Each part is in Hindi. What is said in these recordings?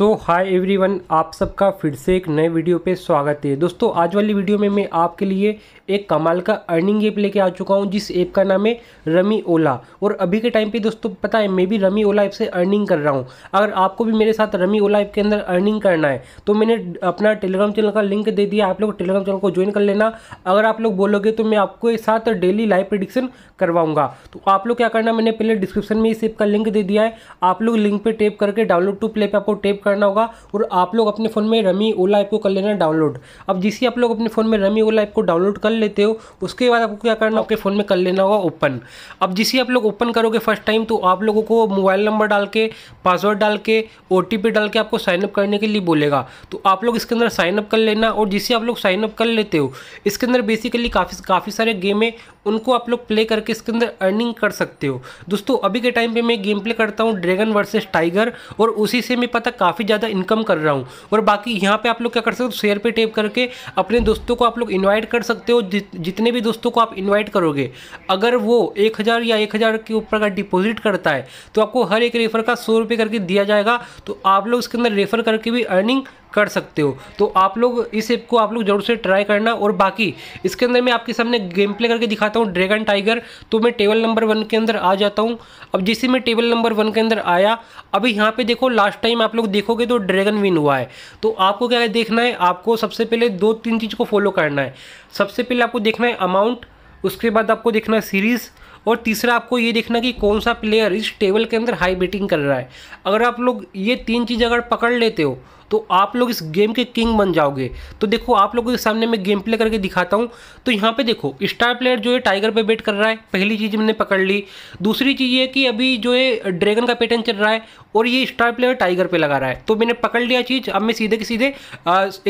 सो हाय एवरीवन आप सबका फिर से एक नए वीडियो पे स्वागत है दोस्तों आज वाली वीडियो में मैं आपके लिए एक कमाल का अर्निंग ऐप लेके आ चुका हूँ जिस ऐप का नाम है रमी ओला और अभी के टाइम पे दोस्तों पता है मैं भी रमी ओला ऐप से अर्निंग कर रहा हूँ अगर आपको भी मेरे साथ रमी ओला ऐप के अंदर अर्निंग करना है तो मैंने अपना टेलीग्राम चैनल का लिंक दे दिया आप लोग टेलीग्राम चैनल को ज्वाइन कर लेना अगर आप लोग बोलोगे तो मैं आपके साथ डेली लाइव प्रडिक्शन करवाऊँगा तो आप लोग क्या करना मैंने पहले डिस्क्रिप्शन में इस ऐप का लिंक दे दिया है आप लोग लिंक पर टेप करके डाउनलोड टू प्ले पर आपको टेप करना होगा और आप लोग अपने फ़ोन में रमी ओला ऐप को कर लेना डाउनलोड अब जिसे आप लोग अपने फ़ोन में रमी ओला ऐप को डाउनलोड कर लेते हो उसके बाद आपको क्या करना आपके फ़ोन में कर लेना होगा ओपन अब जिसे आप लोग ओपन करोगे फर्स्ट टाइम तो आप लोगों को मोबाइल नंबर डाल के पासवर्ड डाल के ओ डाल के आपको साइनअप करने के लिए बोलेगा तो आप लोग इसके अंदर साइनअप कर लेना और जिसे आप लोग साइनअप कर लेते हो इसके अंदर बेसिकली काफ़ी काफ़ी सारे गेम है उनको आप लोग प्ले करके इसके अंदर अर्निंग कर सकते हो दोस्तों अभी के टाइम पे मैं गेम प्ले करता हूँ ड्रैगन वर्सेस टाइगर और उसी से मैं पता काफ़ी ज़्यादा इनकम कर रहा हूँ और बाकी यहाँ पे आप लोग क्या कर सकते हो शेयर पे टेप करके अपने दोस्तों को आप लोग इन्वाइट कर सकते हो जित, जितने भी दोस्तों को आप इन्वाइट करोगे अगर वो एक हज़ार या एक हज़ार के ऊपर का डिपोजिट करता है तो आपको हर एक रेफर का सौ रुपये करके दिया जाएगा तो आप लोग इसके अंदर रेफर करके भी अर्निंग कर सकते हो तो आप लोग इस ऐप को आप लोग जरूर से ट्राई करना और बाकी इसके अंदर मैं आपके सामने गेम प्ले करके दिखाता हूँ ड्रैगन टाइगर तो मैं टेबल नंबर वन के अंदर आ जाता हूँ अब जैसे मैं टेबल नंबर वन के अंदर आया अभी यहाँ पे देखो लास्ट टाइम आप लोग देखोगे तो ड्रैगन विन हुआ है तो आपको क्या देखना है आपको सबसे पहले दो तीन चीज़ को फॉलो करना है सबसे पहले आपको देखना है अमाउंट उसके बाद आपको देखना है सीरीज़ और तीसरा आपको ये देखना कि कौन सा प्लेयर इस टेबल के अंदर हाई बेटिंग कर रहा है अगर आप लोग ये तीन चीज़ अगर पकड़ लेते हो तो आप लोग इस गेम के किंग बन जाओगे तो देखो आप लोगों के सामने मैं गेम प्ले करके दिखाता हूँ तो यहाँ पे देखो स्टार प्लेयर जो है टाइगर पे बेट कर रहा है पहली चीज़ मैंने पकड़ ली दूसरी चीज़ ये कि अभी जो है ड्रैगन का पैटर्न चल रहा है और ये स्टार प्लेयर टाइगर पे लगा रहा है तो मैंने पकड़ लिया चीज़ अब मैं सीधे के सीधे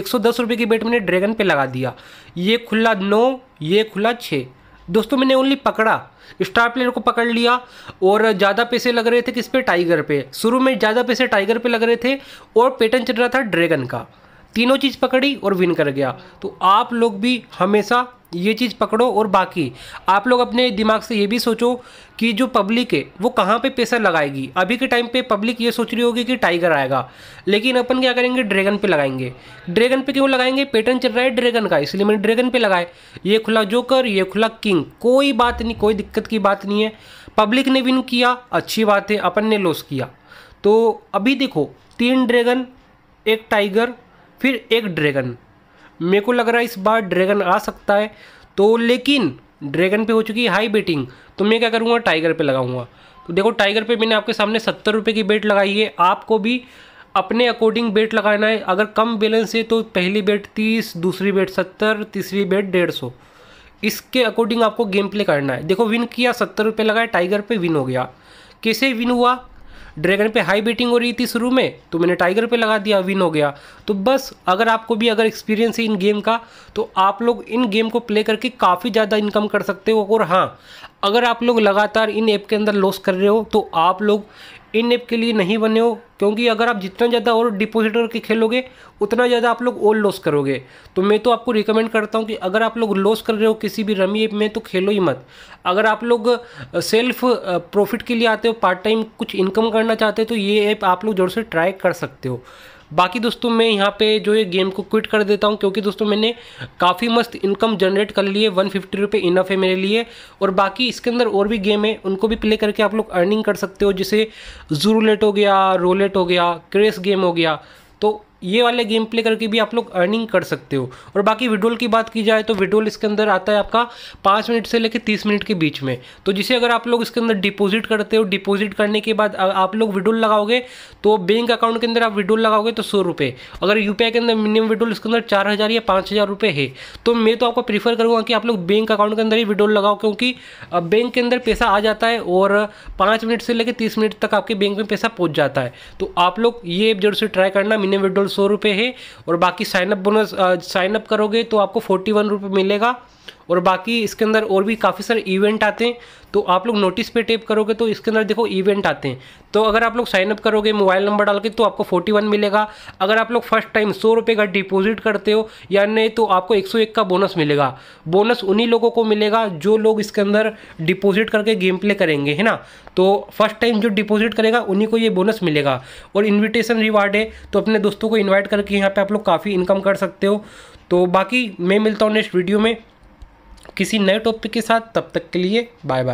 एक सौ की बेट मैंने ड्रैगन पर लगा दिया ये खुला नौ ये खुला छः दोस्तों मैंने ओनली पकड़ा स्टार प्लेयर को पकड़ लिया और ज़्यादा पैसे लग रहे थे किस पे टाइगर पे शुरू में ज़्यादा पैसे टाइगर पे लग रहे थे और पैटर्न चल रहा था ड्रैगन का तीनों चीज़ पकड़ी और विन कर गया तो आप लोग भी हमेशा ये चीज़ पकड़ो और बाकी आप लोग अपने दिमाग से ये भी सोचो कि जो पब्लिक है वो कहाँ पे पैसा लगाएगी अभी के टाइम पे पब्लिक ये सोच रही होगी कि टाइगर आएगा लेकिन अपन क्या करेंगे ड्रैगन पे लगाएंगे ड्रैगन पे क्यों लगाएंगे पैटर्न चल रहा है ड्रैगन का इसलिए मैंने ड्रैगन पे लगाए ये खुला जोकर ये खुला किंग कोई बात नहीं कोई दिक्कत की बात नहीं है पब्लिक ने विन किया अच्छी बात है अपन ने लॉस किया तो अभी देखो तीन ड्रैगन एक टाइगर फिर एक ड्रैगन मेरे को लग रहा है इस बार ड्रैगन आ सकता है तो लेकिन ड्रैगन पे हो चुकी है हाई बेटिंग तो मैं क्या करूँगा टाइगर पे लगाऊंगा तो देखो टाइगर पे मैंने आपके सामने सत्तर रुपये की बेट लगाई है आपको भी अपने अकॉर्डिंग बेट लगाना है अगर कम बैलेंस है तो पहली बेट तीस दूसरी बेट सत्तर तीसरी बेट डेढ़ सौ इसके अकॉर्डिंग आपको गेम प्ले करना है देखो विन किया सत्तर रुपये लगाए टाइगर पर विन हो गया कैसे विन हुआ ड्रैगन पे हाई बेटिंग हो रही थी शुरू में तो मैंने टाइगर पे लगा दिया विन हो गया तो बस अगर आपको भी अगर एक्सपीरियंस है इन गेम का तो आप लोग इन गेम को प्ले करके काफ़ी ज़्यादा इनकम कर सकते हो और हाँ अगर आप लोग लगातार इन ऐप के अंदर लॉस कर रहे हो तो आप लोग इन ऐप के लिए नहीं बने हो क्योंकि अगर आप जितना ज़्यादा और डिपोजिट करके खेलोगे उतना ज़्यादा आप लोग ओल लॉस करोगे तो मैं तो आपको रिकमेंड करता हूँ कि अगर आप लोग लॉस कर रहे हो किसी भी रमी ऐप में तो खेलो ही मत अगर आप लोग सेल्फ प्रॉफिट के लिए आते हो पार्ट टाइम कुछ इनकम करना चाहते हो तो ये ऐप आप लोग ज़ोर से ट्राई कर सकते हो बाकी दोस्तों मैं यहाँ पे जो ये गेम को क्विट कर देता हूँ क्योंकि दोस्तों मैंने काफ़ी मस्त इनकम जनरेट कर ली है वन फिफ्टी रुपये इनफ है मेरे लिए और बाकी इसके अंदर और भी गेम है उनको भी प्ले करके आप लोग अर्निंग कर सकते हो जैसे जूरोट हो गया रोलेट हो गया क्रेस गेम हो गया ये वाले गेम प्ले करके भी आप लोग अर्निंग कर सकते हो और बाकी विड्रोल की बात की जाए तो विड्रोल इसके अंदर आता है आपका पाँच मिनट से लेकर तीस मिनट के बीच में तो जिसे अगर आप लोग इसके अंदर डिपॉजिट करते हो डिपॉजिट करने के बाद आप लोग विड्रोल लगाओगे तो बैंक अकाउंट के अंदर आप विड्रोल लगाओगे तो सौ रुपये अगर यू के अंदर मिनिमम विड्रोल इसके अंदर चार हज़ार या पाँच हज़ार है तो मैं तो आपको प्रीफर करूँगा कि आप लोग बैंक अकाउंट के अंदर ही विड्रोल लगाओ क्योंकि बैंक के अंदर पैसा आ जाता है और पाँच मिनट से लेकर तीस मिनट तक आपके बैंक में पैसा पहुँच जाता है तो आप लोग ये जरूर से ट्राई करना मिनिमम विड्रोल सौ रुपये है और बाकी साइनअप बोनस साइनअप करोगे तो आपको फोर्टी वन रुपये मिलेगा और बाकी इसके अंदर और भी काफ़ी सारे इवेंट आते हैं तो आप लोग नोटिस पे टेप करोगे तो इसके अंदर देखो इवेंट आते हैं तो अगर आप लोग साइनअप करोगे मोबाइल नंबर डाल के तो आपको फोर्टी वन मिलेगा अगर आप लोग फर्स्ट टाइम सौ रुपये का डिपॉजिट करते हो या नहीं तो आपको एक सौ एक का बोनस मिलेगा बोनस उन्हीं लोगों को मिलेगा जो लोग इसके अंदर डिपोजिट करके गेम प्ले करेंगे है ना तो फर्स्ट टाइम जो डिपोजिट करेगा उन्हीं को ये बोनस मिलेगा और इन्विटेशन रिवार्ड है तो अपने दोस्तों को इन्वाइट करके यहाँ पर आप लोग काफ़ी इनकम कर सकते हो तो बाकी मैं मिलता हूँ नेक्स्ट वीडियो में किसी नए टॉपिक के साथ तब तक के लिए बाय बाय